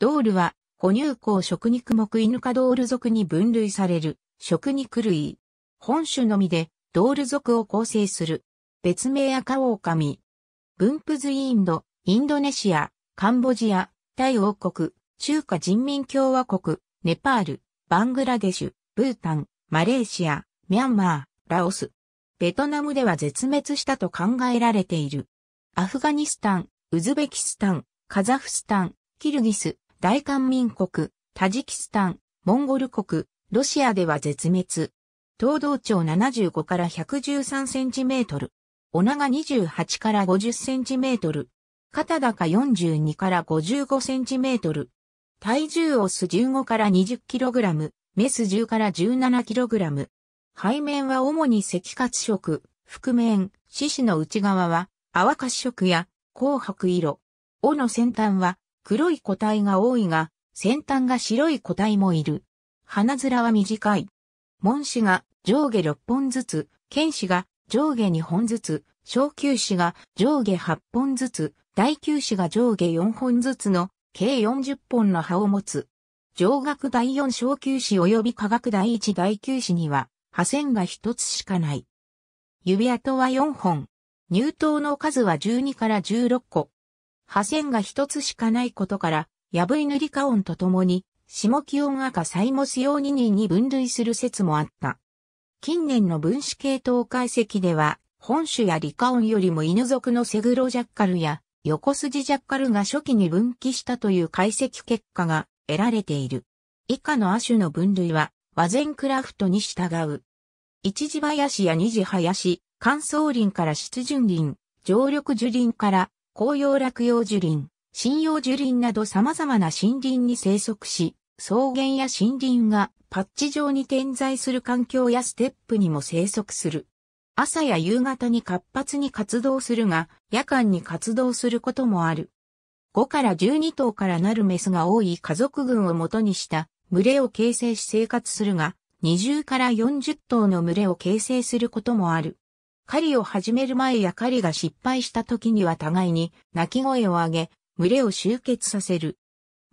ドールは、哺乳綱食肉目犬科ドール属に分類される、食肉類。本種のみで、ドール属を構成する。別名赤狼。分布図インド、インドネシア、カンボジア、タイ王国、中華人民共和国、ネパール、バングラデシュ、ブータン、マレーシア、ミャンマー、ラオス。ベトナムでは絶滅したと考えられている。アフガニスタン、ウズベキスタン、カザフスタン、キルギス、大韓民国、タジキスタン、モンゴル国、ロシアでは絶滅。東道長75から113センチメートル。お長28から50センチメートル。肩高42から55センチメートル。体重オス15から20キログラム、メス10から17キログラム。背面は主に赤褐色、覆面、獅子の内側はか褐色や紅白色。尾の先端は黒い個体が多いが、先端が白い個体もいる。花面は短い。門歯が上下6本ずつ、剣歯が上下2本ずつ、小球歯が上下8本ずつ、大球歯が上下4本ずつの計40本の歯を持つ。上学第4小球歯及び下学第1大球歯には、破線が1つしかない。指跡は4本。乳頭の数は12から16個。破線が一つしかないことから、ヤブイヌリカオとともに、下気温赤サイモス用2人に分類する説もあった。近年の分子系統解析では、本種やリカオンよりも犬族のセグロジャッカルや横筋ジャッカルが初期に分岐したという解析結果が得られている。以下の亜種の分類は、和前クラフトに従う。一次林や二次林、乾燥林から湿潤林、常緑樹林から紅葉落葉樹林、針葉樹林など様々な森林に生息し、草原や森林がパッチ状に点在する環境やステップにも生息する。朝や夕方に活発に活動するが、夜間に活動することもある。5から12頭からなるメスが多い家族群を元にした群れを形成し生活するが、20から40頭の群れを形成することもある。狩りを始める前や狩りが失敗した時には互いに鳴き声を上げ、群れを集結させる。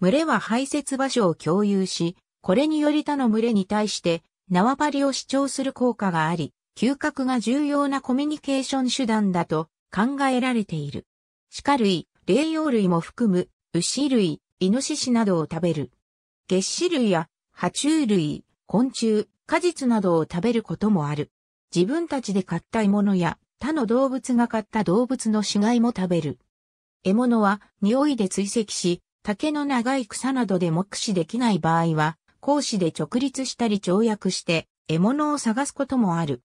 群れは排泄場所を共有し、これにより他の群れに対して縄張りを主張する効果があり、嗅覚が重要なコミュニケーション手段だと考えられている。鹿類、霊養類も含む、牛類、イノシシなどを食べる。月歯類や爬虫類、昆虫、果実などを食べることもある。自分たちで買った獲物や他の動物が買った動物の死骸も食べる。獲物は匂いで追跡し、竹の長い草などで目視できない場合は、講師で直立したり跳躍して獲物を探すこともある。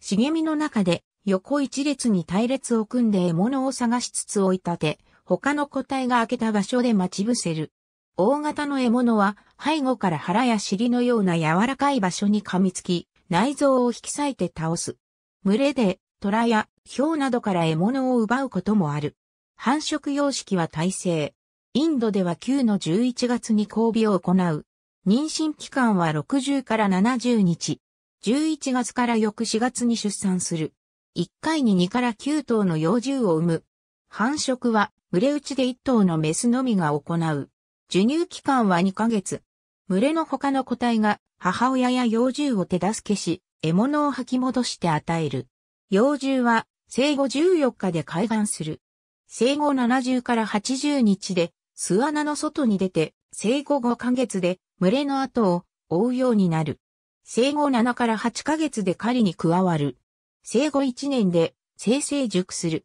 茂みの中で横一列に隊列を組んで獲物を探しつつ追い立て、他の個体が開けた場所で待ち伏せる。大型の獲物は背後から腹や尻のような柔らかい場所に噛みつき、内臓を引き裂いて倒す。群れで、虎や、ウなどから獲物を奪うこともある。繁殖様式は耐性。インドでは9の11月に交尾を行う。妊娠期間は60から70日。11月から翌4月に出産する。1回に2から9頭の幼獣を産む。繁殖は、群れ打ちで1頭のメスのみが行う。授乳期間は2ヶ月。群れの他の個体が母親や幼獣を手助けし、獲物を吐き戻して与える。幼獣は生後14日で海岸する。生後70から80日で巣穴の外に出て、生後5ヶ月で群れの後を追うようになる。生後7から8ヶ月で狩りに加わる。生後1年で生成熟する。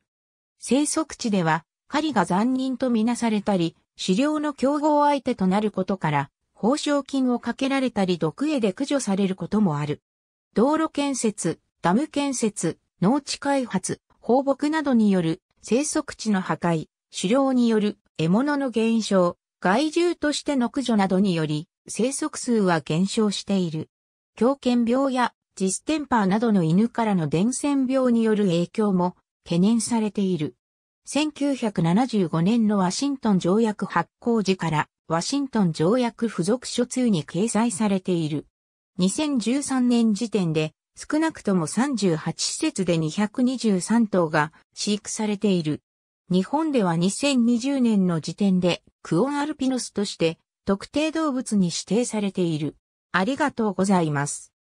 生息地では狩りが残忍とみなされたり、狩猟の競合相手となることから、報奨金をかけられたり毒へで駆除されることもある。道路建設、ダム建設、農地開発、放牧などによる生息地の破壊、狩猟による獲物の減少、害獣としての駆除などにより、生息数は減少している。狂犬病やジステンパーなどの犬からの伝染病による影響も懸念されている。1975年のワシントン条約発行時からワシントン条約付属書通に掲載されている。2013年時点で少なくとも38施設で223頭が飼育されている。日本では2020年の時点でクオンアルピノスとして特定動物に指定されている。ありがとうございます。